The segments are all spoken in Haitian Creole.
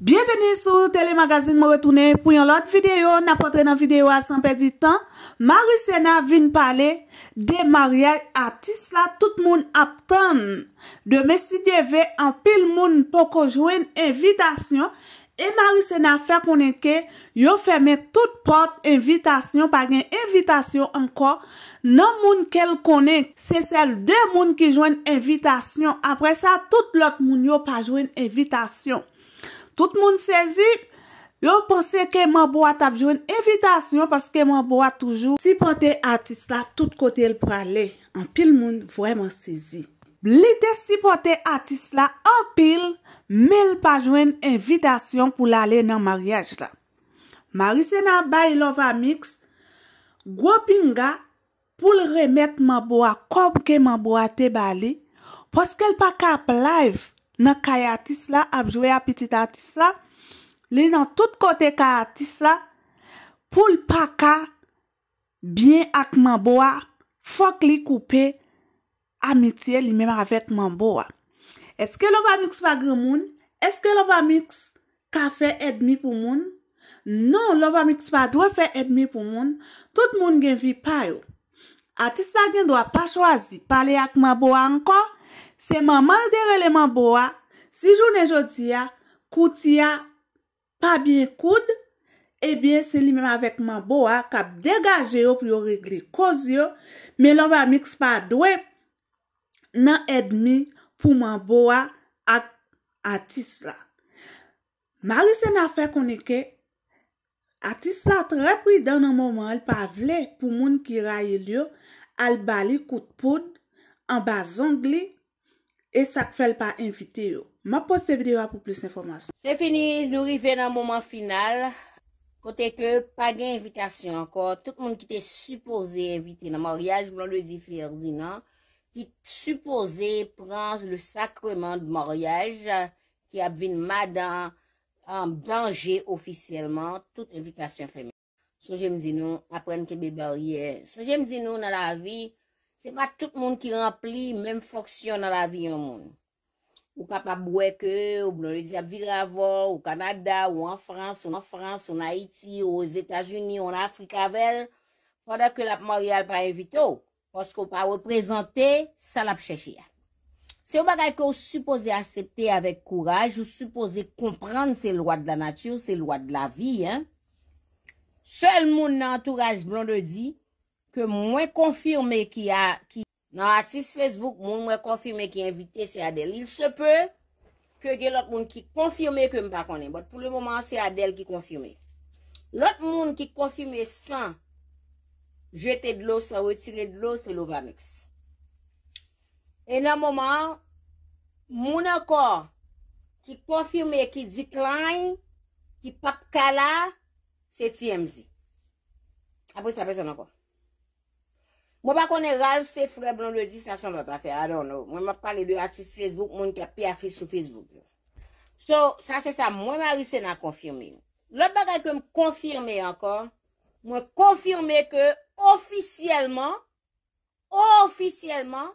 Bienveni sou telemagazin mou retounen pou yon lot videyo Na potre nan videyo asan pe di tan Marisena vin pale de mariaj atis la Tout moun aptan de mesidyeve An pil moun pou ko jwen evitasyon E Marisena fe konen ke Yo feme tout pot evitasyon Pa gen evitasyon anko Non moun kel konen Se sel de moun ki jwen evitasyon Apre sa tout lot moun yo pa jwen evitasyon Tout moun sezi, yo ponsen keman bo a tap jwen evitasyon paskeman bo a toujou sipote atis la tout kote el prale. An pil moun vwèman sezi. Bli de sipote atis la an pil, mel pa jwen evitasyon pou lale nan mariage la. Marise nan bayi love amiks, gwo pinga pou l remetman bo a kop keman bo a tebali paskeman pa kap live. Nan kaya atis la, apjowe a pitit atis la, li nan tout kote kaya atis la, pou l paka, byen ak man boa, fok li koupe amitye li men avet man boa. Eske lova miks pa gen moun? Eske lova miks ka fe edmi pou moun? Non, lova miks pa dwe fe edmi pou moun, tout moun gen vi payo. Atis la gen do a pa chwazi pale akman boa ankon, seman mal dereleman boa, si jounen jodi ya, kouti ya, pa biye koud, ebyen eh se li men avèkman boa kap degaje yo pou yo regre kozyo, me lon va miks pa dwe nan edmi pouman boa ak atis la. Marise na fe konike... Ati sa tra pri dan an mouman el pa vle pou moun ki raye liyo al bali kout poun an bazong li e sak fel pa invite yo. Ma poste videyo apou plus informasyon. Se fini nou rive nan mouman final. Kote ke pa gen invikasyon anko. Tout moun ki te suppose invite nan moryaj. Moun lo di ferdi nan. Ki suppose pran le sakreman moryaj ki apvin madan moun. an banje ofisyeleman tout evitasyon femen. So jem di nou, apren kebe barye. So jem di nou nan la vi, se pa tout moun ki rempli, menm foksyon nan la vi yon moun. Ou pa pa bweke, ou blon le diap viravo, ou Kanada, ou an Frans, ou nan Frans, ou nan Haiti, ou os Etats-Unis, ou nan Afrikavel, pwada ke la Morial pa evito. Ou, posko pa reprezante, sa la pcheche ya. Se ou bagay ke ou suppose aksepte avek kouraj, ou suppose komprend se lwa de la natyon, se lwa de la vi, sel moun nan entourage blonde di ke mwen konfirme ki a, ki nan aksis Facebook moun mwen konfirme ki evite se adel. Il se pe ke gen lot moun ki konfirme ke mwen pa konen, bot pou le mouman se adel ki konfirme. Lot moun ki konfirme san jete de lo sa ou etine de lo se lo vameks. E nan mouman, moun akor ki konfirme, ki dikline, ki papkala, se ti yemzi. Apo, sa pe son akor. Mwen pa konen ral se freblon de distasyon lout a fe. I don't know. Mwen ma pali de artist Facebook, moun ki api afis sou Facebook. So, sa se sa mwen ma risen a konfirme. Lout bagay ke m konfirme akor, mwen konfirme ke ofisyeleman, ofisyeleman,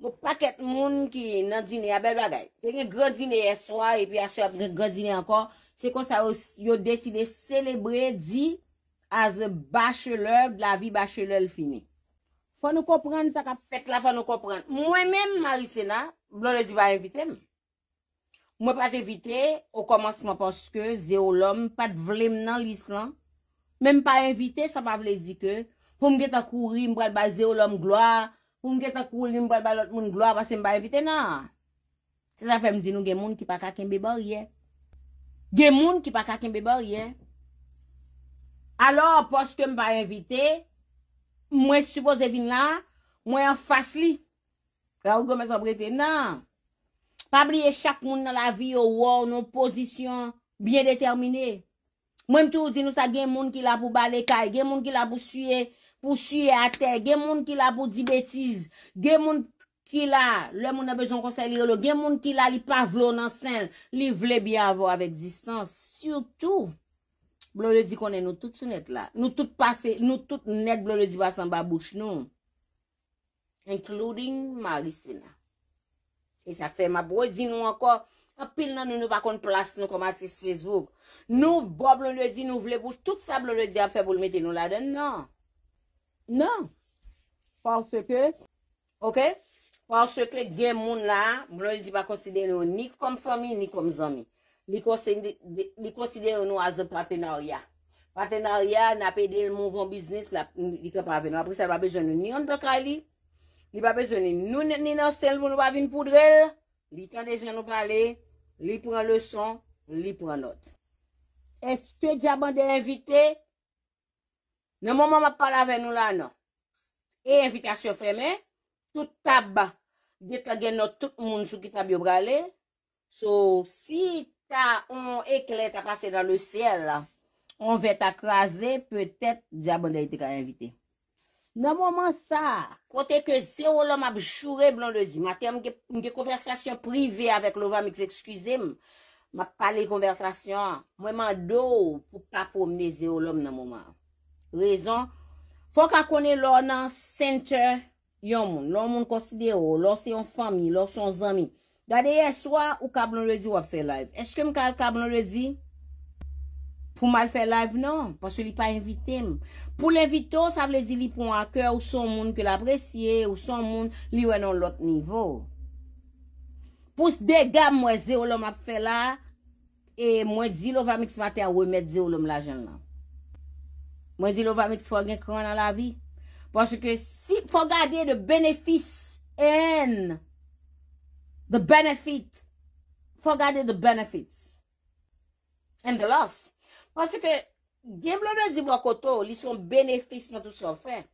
Mwen pa ket moun ki nan dine ya bel bagay. Se gen grand dine ye swa, epi asya apre grand dine ankor, se kon sa yo deside celebre di a ze bachelel, la vi bachelel fini. Fwa nou kompren, tak apet la fwa nou kompren. Mwen men Marissena, blon le di ba evite mwen. Mwen pa te evite, o komans mwen poske, ze o lom, pat vle mnen lislan. Mwen pa evite, sa pa vle di ke, pou mwen de ta kouri, mwen pa ze o lom gloa, pou mge ta koul li mbal balot moun glo a basen mba evite nan. Se sa fe mzi nou gen moun ki pa kaken bebor ye. Gen moun ki pa kaken bebor ye. Alo, poske mba evite, mwen suppose vin la, mwen yon fas li. La ou gome sa brete nan. Pabliye chak moun nan la vi yo wou ou nou posisyon byen determine. Mwen mtou zin nou sa gen moun ki la pou bale kaye, gen moun ki la pou suye, Pou suye ate, gen moun ki la pou di betiz, gen moun ki la, le moun a bejon konsey li yo lo, gen moun ki la li pa vlo nan sen, li vle biyavo avek distans. Surtou, blon le di konen nou tout sounet la, nou tout pasen, nou tout net blon le di basan ba bouch nou, including Marissina. E sa fe, ma blon le di nou anko, apil nan nou nou va kon plas nou komatis Facebook. Nou bo blon le di nou vle bouch, tout sa blon le di a fe pou l meti nou la den, nan. Nan, panse ke, ok, panse ke gen moun la, mlo li di pa konsidere ni kom fami ni kom zami. Li konsidere nou a zon patenaryat. Patenaryat, na pe de moun von biznis la, li ke pa ven. Apre sa, li pa bejene ni yon do krali, li pa bejene nou ni nan sel moun wav yon poudrel. Li kan dejen nou pale, li pren le son, li pren not. Esti kwe di aban de evite? Nan moun moun apal ave nou la nou, e evitasyon fe men, tout taba, dit la gen nou tout moun sou ki tab yo brale, sou si ta ou moun ekle ta pase dan le siel la, on ve ta krasen, peutet di abon de ite ka evite. Nan moun moun sa, kote ke zé ou lom apjoure blon de zi, mwen te mwen ge konversasyon prive avèk louva mwen se ekskusem, mwen pale konversasyon, mwen man do pou pa pou mne zé ou lom nan moun moun. Fon ka konen lò nan center yon moun Lò moun konside o, lò se yon fami, lò se yon zami Gade ye swa, ou kab lò rezi wap fe live Eske m kal kab lò rezi pou man fe live nan? Pon se li pa invite m Pou l'invite o, sa vle di li pou an akè ou son moun ke l'apresye Ou son moun li wè nan l'ot nivou Pous dega mwen zè ou lòm ap fe la E mwen di lò vame ekspate a wèmèt zè ou lòm la jen lan Mwen zi lou vamek swa gen kran nan la vi. Pwase ke si fwagade de benefis en de benefit, fwagade de benefits en de loss. Pwase ke gen blonnen zi bwa koto li son benefis nan tout son fwen.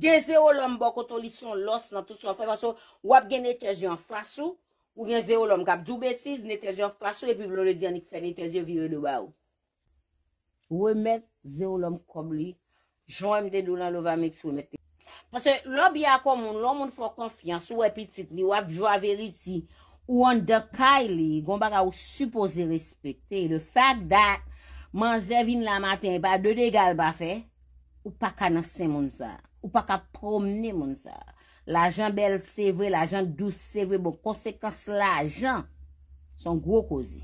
Gen zi ou lom bwa koto li son loss nan tout son fwen. Pwase ou ap gen netrezyon frasou, ou gen zi ou lom gapjoubetiz, netrezyon frasou, epi blonnen di anik fwen netrezyon viri de waw. Ou emet ze ou lom kobli Jou emde dou lan lou vameks ou emet Pase lò bi akomoun lò moun fò konfians Ou epitit li wap jwa veriti Ou an dekai li Gon baka ou supose respekte Le fact dat man ze vin la matin Ba de de gal ba fe Ou pa ka nasen moun sa Ou pa ka promne moun sa La jan bel seve la jan dou seve Bon konsekans la jan Son gwo kozi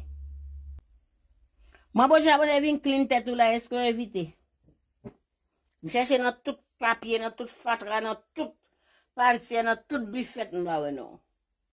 Mwa boj apon evin klin tetou la esko evite. Nse se nou tout papye, nou tout fatra, nou tout pansye, nou tout bifet nou aven nou.